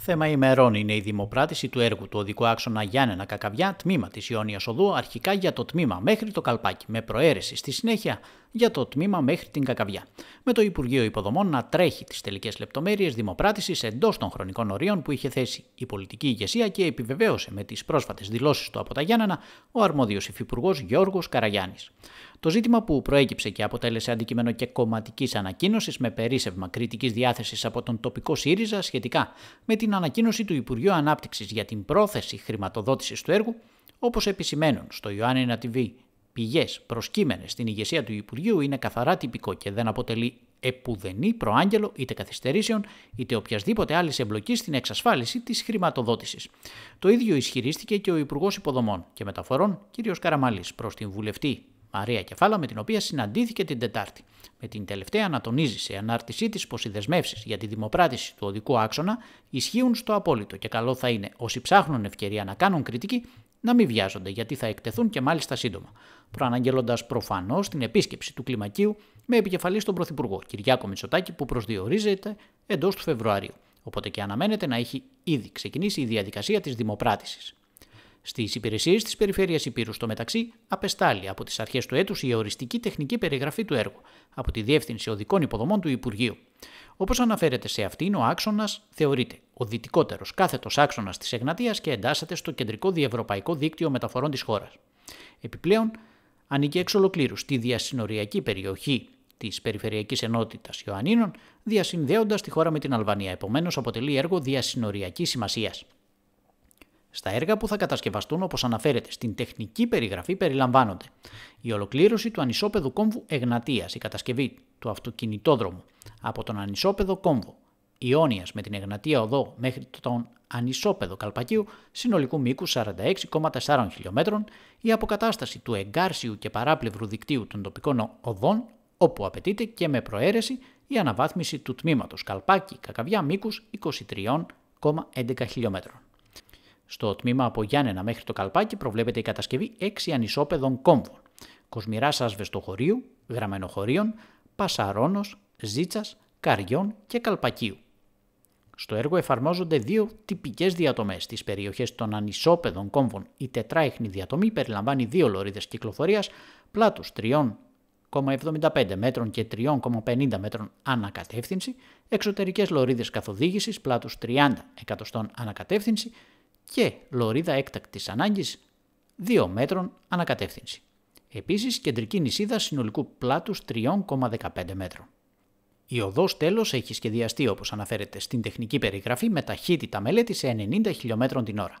Θέμα ημερών είναι η δημοπράτηση του έργου του οδικού άξονα Γιάννενα Κακαβιά, τμήμα της Ιόνιας Οδού, αρχικά για το τμήμα μέχρι το Καλπάκι, με προαίρεση στη συνέχεια για το τμήμα μέχρι την Κακαβιά. Με το Υπουργείο Υποδομών να τρέχει τις τελικές λεπτομέρειες δημοπράτησης εντός των χρονικών ορίων που είχε θέσει η πολιτική ηγεσία και επιβεβαίωσε με τις πρόσφατες δηλώσεις του από τα Γιάννενα ο αρμόδιος υφυπουργός Γιώργος Καραγιάννης. Το ζήτημα που προέκυψε και αποτέλεσε αντικείμενο και κομματικής ανακοίνωσης με περίσευμα κριτικής διάθεσης από τον τοπικό ΣΥΡΙΖΑ σχετικά με την ανακοίνωση του Υπουργείου Ανάπτυξης για την πρόθεση χρηματοδότησης του έργου, όπως επισημαίνουν στο Ιωάννη TV πηγές προσκύμενες στην ηγεσία του Υπουργείου είναι καθαρά τυπικό και δεν αποτελεί επουδενή προάγγελο είτε καθυστερήσεων είτε οποιασδήποτε άλλης εμπλοκής στην εξασφάλιση της χρηματοδότησης. Το ίδιο ισχυρίστηκε και ο Υπουργός Υποδομών και Μεταφορών κ. Καραμαλής προς την βουλευτή Μαρία Κεφάλα, με την οποία συναντήθηκε την Τετάρτη. Με την τελευταία ανατονίζει σε ανάρτησή της πως οι δεσμεύσεις για τη δημοπράτηση του οδικού άξονα ισχύουν στο απόλυτο και καλό θα είναι όσοι ψάχνουν ευκαιρία να κάνουν κριτική να μην βιάζονται γιατί θα εκτεθούν και μάλιστα σύντομα. Προαναγγέλλοντας προφανώς την επίσκεψη του κλιμακίου με επικεφαλής στον Πρωθυπουργό Κυριάκο Μητσοτάκη που προσδιορίζεται εντός του Φεβρουαρίου. Οπότε και αναμένεται να έχει ήδη ξεκινήσει η διαδικασία της δημοπράτησης. Στις υπηρεσίες της Περιφέρειας Υπήρου, στο μεταξύ, απεστάλλει από τις αρχές του έτους η οριστική τεχνική περιγραφή του έργου από τη Διεύθυνση Οδικών Υποδομών του Υπουργείου. Όπως αναφέρεται σε αυτήν, ο άξονας θεωρείται ο δυτικότερος κάθετος άξονας της Εγνατίας και εντάσσεται στο κεντρικό διευρωπαϊκό δίκτυο μεταφορών της χώρας. Επιπλέον, ανήκει εξ ολοκλήρους στη διασυνοριακή περιοχή της Περιφερειακής Ενότητας Ιωαννίνων, διασυνδέοντας τη χώρα με την Αλβανία. Επομένως, αποτελεί έργο διασυνοριακής σημασίας. Στα έργα που θα κατασκευαστούν, όπως αναφέρεται στην τεχνική περιγραφή, περιλαμβάνονται η ολοκλήρωση του ανισόπεδου κόμβου Εγνατίας, η κατασκευή του αυτοκινητόδρομου από τον ανισόπεδο κόμβο Ιόνιας με την Εγνατία Οδό μέχρι τον ανισόπεδο Καλπακίου συνολικού μήκου 46,4 χιλιόμετρων, η αποκατάσταση του εγκάρσιου και παράπλευρου δικτύου των τοπικών οδών, όπου απαιτείται και με προαίρεση η αναβάθμιση του τμήματος Καλπάκι Κακαβιά μήκου 23,11 χιλιόμετρων. Στο τμήμα από Γιάννενα μέχρι το Καλπάκι προβλέπεται η κατασκευή 6 ανισόπεδων κόμβων. Κοσμηράς ασβεστοχωρίου, γραμμενοχωρίων, πασαρόνο, ζήτσας, καριών και καλπακίου. Στο έργο εφαρμόζονται δύο τυπικές διατομές. Στι περιοχές των ανισόπεδων κόμβων, η τετράχνη διατομή περιλαμβάνει δύο λωρίδες κυκλοφορίας πλάτους 3,75 μέτρων και 3,50 μέτρων ανακατεύθυνση, εξωτερικές λωρίδες καθοδήγησης πλάτους 30 εκατοστών ανακατεύθυνση και λωρίδα έκτακτης ανάγκης 2 μέτρων ανακατεύθυνση. Επίσης κεντρική νησίδα συνολικού πλάτους 3,15 μέτρων. Η οδός τέλος έχει σχεδιαστεί όπως αναφέρεται στην τεχνική περιγραφή με ταχύτητα μελέτη σε 90 χιλιόμετρων την ώρα.